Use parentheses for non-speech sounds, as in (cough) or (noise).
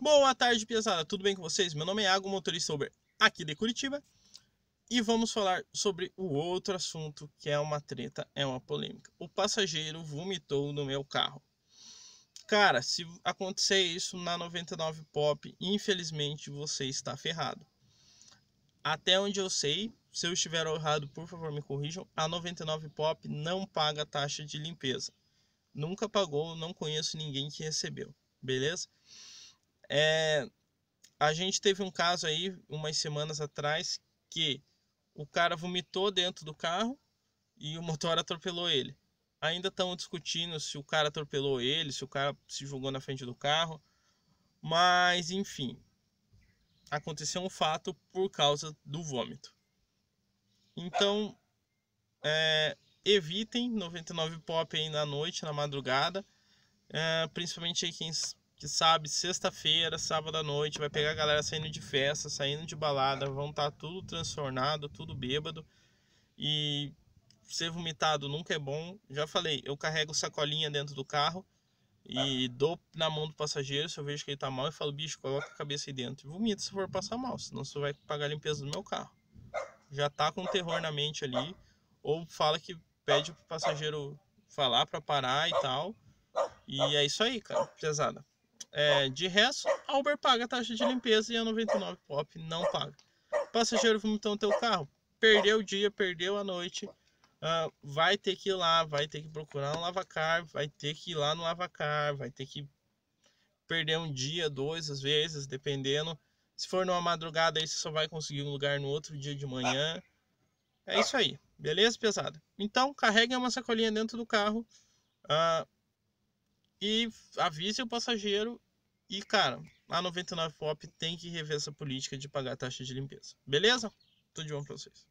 Boa tarde, pesada. Tudo bem com vocês? Meu nome é Iago, motorista Uber aqui de Curitiba. E vamos falar sobre o outro assunto que é uma treta, é uma polêmica. O passageiro vomitou no meu carro. Cara, se acontecer isso na 99 Pop, infelizmente você está ferrado. Até onde eu sei, se eu estiver errado, por favor me corrijam. A 99 Pop não paga taxa de limpeza. Nunca pagou, não conheço ninguém que recebeu, beleza? É, a gente teve um caso aí, umas semanas atrás, que o cara vomitou dentro do carro e o motor (laughs) atropelou ele. Ainda estão discutindo se o cara atropelou ele, se o cara se jogou na frente do carro. Mas, enfim, aconteceu um fato por causa do vômito. Então, é, evitem 99 pop aí na noite, na madrugada. É, principalmente quem que sabe, sexta-feira, sábado à noite, vai pegar a galera saindo de festa, saindo de balada, vão estar tá tudo transtornado, tudo bêbado. E ser vomitado nunca é bom. Já falei, eu carrego sacolinha dentro do carro e dou na mão do passageiro se eu vejo que ele tá mal e falo, bicho, coloca a cabeça aí dentro. E vomita se for passar mal, senão você vai pagar a limpeza do meu carro. Já tá com terror na mente ali. Ou fala que pede pro passageiro falar para parar e tal. E é isso aí, cara. Pesada. É, de resto, a Uber paga a taxa de limpeza e a 99 Pop não paga. Passageiro vomitou no teu carro, perdeu o dia, perdeu a noite, uh, vai ter que ir lá, vai ter que procurar um lavacar, vai ter que ir lá no lavacar, vai ter que perder um dia, dois às vezes, dependendo. Se for numa madrugada, aí você só vai conseguir um lugar no outro dia de manhã. É isso aí, beleza, pesado? Então, carregue uma sacolinha dentro do carro. Uh, e avise o passageiro. E, cara, a 99 Pop tem que rever essa política de pagar taxa de limpeza. Beleza? Tudo de bom pra vocês.